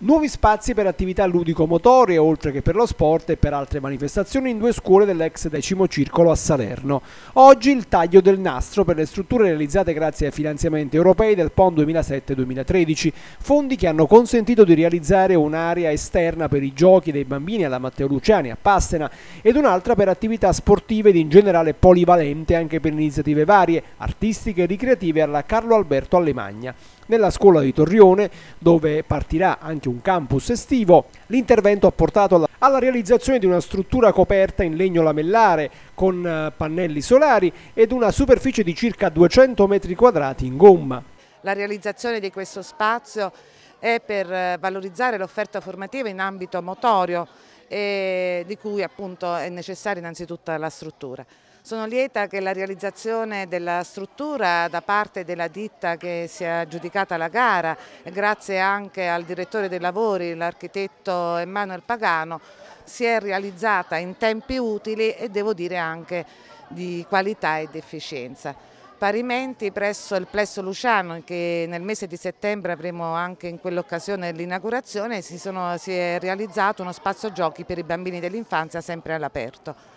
Nuovi spazi per attività ludico-motorie, oltre che per lo sport e per altre manifestazioni in due scuole dell'ex decimo circolo a Salerno. Oggi il taglio del nastro per le strutture realizzate grazie ai finanziamenti europei del PON 2007-2013, fondi che hanno consentito di realizzare un'area esterna per i giochi dei bambini alla Matteo Luciani a Passena ed un'altra per attività sportive ed in generale polivalente anche per iniziative varie, artistiche e ricreative alla Carlo Alberto Allemagna. Nella scuola di Torrione, dove partirà anche durante un campus estivo, l'intervento ha portato alla, alla realizzazione di una struttura coperta in legno lamellare con eh, pannelli solari ed una superficie di circa 200 metri quadrati in gomma. La realizzazione di questo spazio è per eh, valorizzare l'offerta formativa in ambito motorio eh, di cui appunto è necessaria innanzitutto la struttura. Sono lieta che la realizzazione della struttura da parte della ditta che si è aggiudicata la gara, grazie anche al direttore dei lavori, l'architetto Emanuele Pagano, si è realizzata in tempi utili e devo dire anche di qualità ed efficienza. Parimenti presso il Plesso Luciano che nel mese di settembre avremo anche in quell'occasione l'inaugurazione si, si, è realizzato uno spazio giochi per i bambini dell'infanzia sempre all'aperto.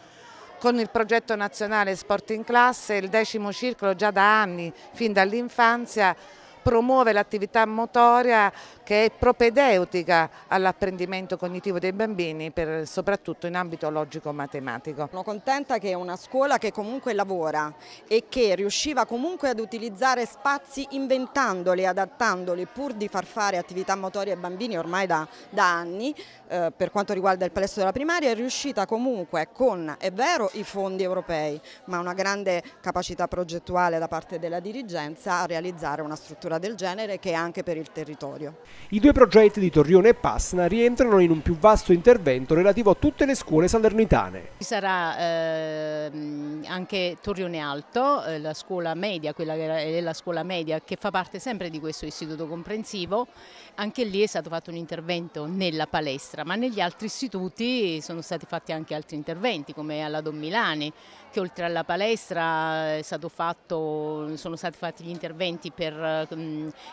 Con il progetto nazionale Sport in Classe il decimo circolo già da anni, fin dall'infanzia, promuove l'attività motoria che è propedeutica all'apprendimento cognitivo dei bambini, per, soprattutto in ambito logico-matematico. Sono contenta che una scuola che comunque lavora e che riusciva comunque ad utilizzare spazi inventandoli, adattandoli, pur di far fare attività motorie ai bambini ormai da, da anni, eh, per quanto riguarda il palestra della primaria, è riuscita comunque con, è vero, i fondi europei, ma una grande capacità progettuale da parte della dirigenza a realizzare una struttura del genere che è anche per il territorio. I due progetti di Torrione e Passna rientrano in un più vasto intervento relativo a tutte le scuole salernitane. Ci sarà eh, anche Torrione Alto, eh, la scuola media, quella che è la scuola media che fa parte sempre di questo istituto comprensivo. Anche lì è stato fatto un intervento nella palestra, ma negli altri istituti sono stati fatti anche altri interventi, come alla Don Milani, che oltre alla palestra eh, fatto, sono stati fatti gli interventi per eh,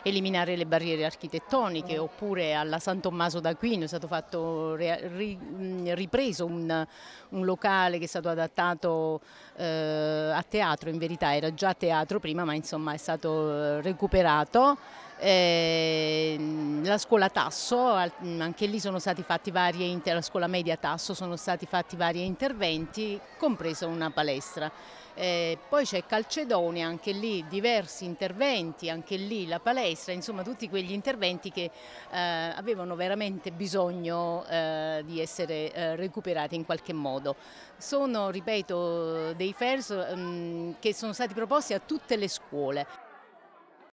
eliminare le barriere architettoniche Massoniche oppure alla San Tommaso d'Aquino, è stato fatto, ripreso un, un, locale che è stato adattato eh, a teatro, in verità era già teatro prima ma insomma è stato eh, recuperato eh, la scuola Tasso, anche lì sono stati fatti vari, la scuola media Tasso sono stati fatti vari interventi, compresa una palestra. Eh, poi c'è Calcedonia, anche lì diversi interventi, anche lì la palestra, insomma tutti quegli interventi che eh, avevano veramente bisogno eh, di essere eh, recuperati in qualche modo. Sono, ripeto, dei FERS mh, mm, che sono stati proposti a tutte le scuole.